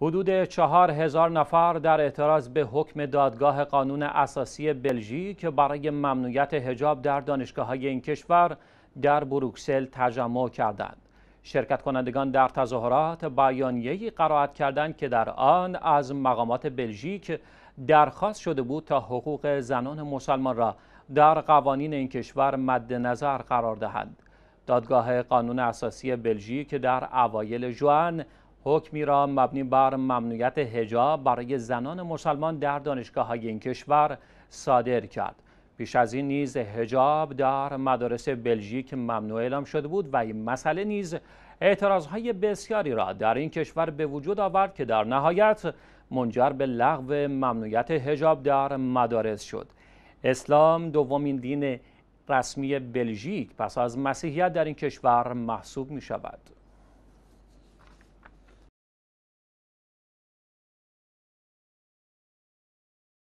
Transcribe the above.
حدود چهار هزار نفر در اعتراض به حکم دادگاه قانون اساسی بلژیک برای ممنوعیت حجاب در دانشگاه های این کشور در بروکسل تجمع کردند. شرکت کنندگان در تظاهرات بیانیه‌ای قرائت کردند که در آن از مقامات بلژیک درخواست شده بود تا حقوق زنان مسلمان را در قوانین این کشور مد نظر قرار دهند. دادگاه قانون اساسی بلژیک در اوایل جوان حکمی را مبنی بر ممنوعیت هجاب برای زنان مسلمان در دانشگاه های این کشور صادر کرد پیش از این نیز هجاب در مدارس بلژیک ممنوع اعلام شده بود و این مسئله نیز اعتراض های بسیاری را در این کشور به وجود آورد که در نهایت منجر به لغو ممنوعیت هجاب در مدارس شد اسلام دومین دین رسمی بلژیک پس از مسیحیت در این کشور محسوب می شود